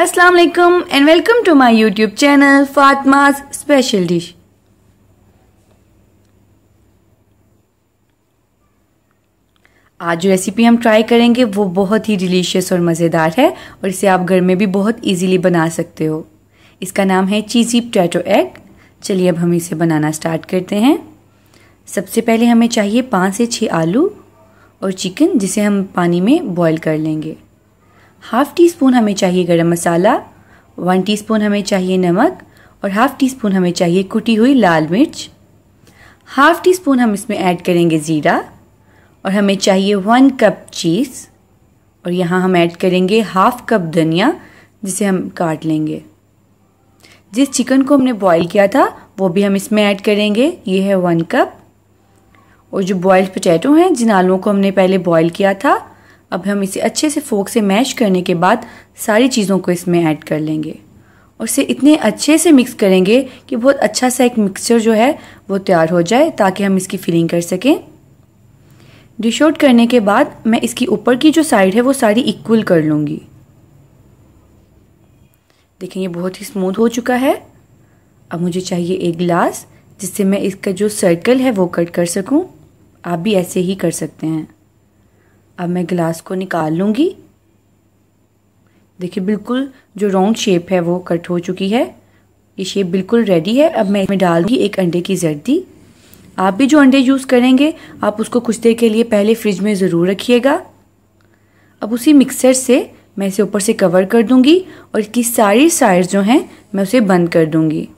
अस्सलाम वालेकुम and welcome to my YouTube channel Fatma's special dish आज जो रेसिपी हम ट्राई करेंगे वो बहुत ही डिलीशियस और मज़ेदार है और इसे आप घर में भी बहुत इजीली बना सकते हो इसका नाम है चीज़ी पटैटो एग चलिए अब हम इसे बनाना स्टार्ट करते हैं सबसे पहले हमें चाहिए पाँच से छः आलू और चिकन जिसे हम पानी में बॉईल कर लेंगे हाफ़ टी स्पून हमें चाहिए गरम मसाला वन टीस्पून हमें चाहिए नमक और हाफ़ टी स्पून हमें चाहिए कुटी हुई लाल मिर्च हाफ़ टी स्पून हम इसमें ऐड करेंगे ज़ीरा और हमें चाहिए वन कप चीज़ और यहाँ हम ऐड करेंगे हाफ़ कप धनिया जिसे हम काट लेंगे जिस चिकन को हमने बॉईल किया था वो भी हम इसमें ऐड करेंगे ये है वन कप और जो बॉयल्ड पोटैटो हैं जिन आलुओं को हमने पहले बॉयल किया था अब हम इसे अच्छे से फोक से मैश करने के बाद सारी चीज़ों को इसमें ऐड कर लेंगे और इसे इतने अच्छे से मिक्स करेंगे कि बहुत अच्छा सा एक मिक्सचर जो है वो तैयार हो जाए ताकि हम इसकी फिलिंग कर सकें डिश आउट करने के बाद मैं इसकी ऊपर की जो साइड है वो सारी इक्वल कर लूँगी देखें ये बहुत ही स्मूथ हो चुका है अब मुझे चाहिए एक ग्लास जिससे मैं इसका जो सर्कल है वो कट कर सकूँ आप भी ऐसे ही कर सकते हैं अब मैं गिलास को निकाल लूँगी देखिए बिल्कुल जो राउंड शेप है वो कट हो चुकी है ये शेप बिल्कुल रेडी है अब मैं इसमें दी एक अंडे की जर्दी आप भी जो अंडे यूज़ करेंगे आप उसको कुछ देर के लिए पहले फ्रिज में ज़रूर रखिएगा अब उसी मिक्सर से मैं इसे ऊपर से कवर कर दूंगी और इसकी सारी साइड जो हैं मैं उसे बंद कर दूंगी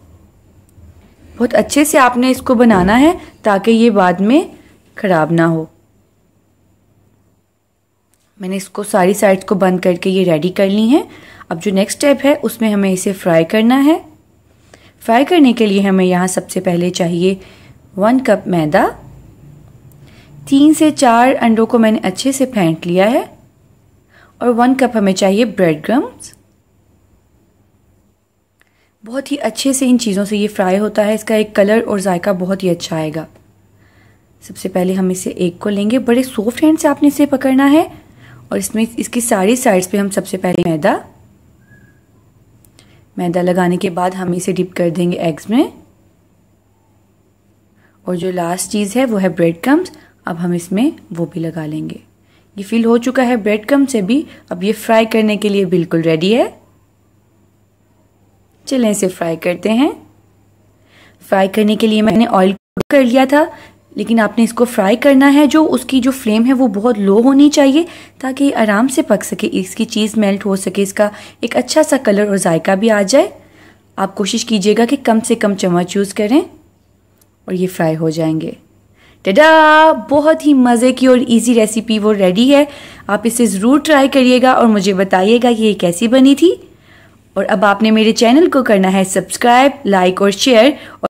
बहुत अच्छे से आपने इसको बनाना है ताकि ये बाद में ख़राब ना हो मैंने इसको सारी साइड्स को बंद करके ये रेडी कर ली है अब जो नेक्स्ट स्टेप है उसमें हमें इसे फ्राई करना है फ्राई करने के लिए हमें यहाँ सबसे पहले चाहिए वन कप मैदा तीन से चार अंडों को मैंने अच्छे से फेंट लिया है और वन कप हमें चाहिए ब्रेड क्रम्स बहुत ही अच्छे से इन चीज़ों से ये फ्राई होता है इसका एक कलर और जायका बहुत ही अच्छा आएगा सबसे पहले हम इसे एक को लेंगे बड़े सॉफ्ट हैंड से आपने इसे पकड़ना है और इसमें इसकी सारी साइड्स पे हम सबसे पहले मैदा मैदा लगाने के बाद हम इसे डिप कर देंगे एग्स में और जो लास्ट चीज़ है वो है ब्रेड क्रम्स अब हम इसमें वो भी लगा लेंगे ये फिल हो चुका है ब्रेड क्रम से भी अब ये फ्राई करने के लिए बिल्कुल रेडी है चलें इसे फ्राई करते हैं फ्राई करने के लिए मैंने ऑयल कर लिया था लेकिन आपने इसको फ्राई करना है जो उसकी जो फ्लेम है वो बहुत लो होनी चाहिए ताकि आराम से पक सके इसकी चीज़ मेल्ट हो सके इसका एक अच्छा सा कलर और जायका भी आ जाए आप कोशिश कीजिएगा कि कम से कम चम्मच यूज़ करें और ये फ्राई हो जाएंगे टडा बहुत ही मज़े की और इजी रेसिपी वो रेडी है आप इसे ज़रूर ट्राई करिएगा और मुझे बताइएगा ये कैसी बनी थी और अब आपने मेरे चैनल को करना है सब्सक्राइब लाइक और शेयर और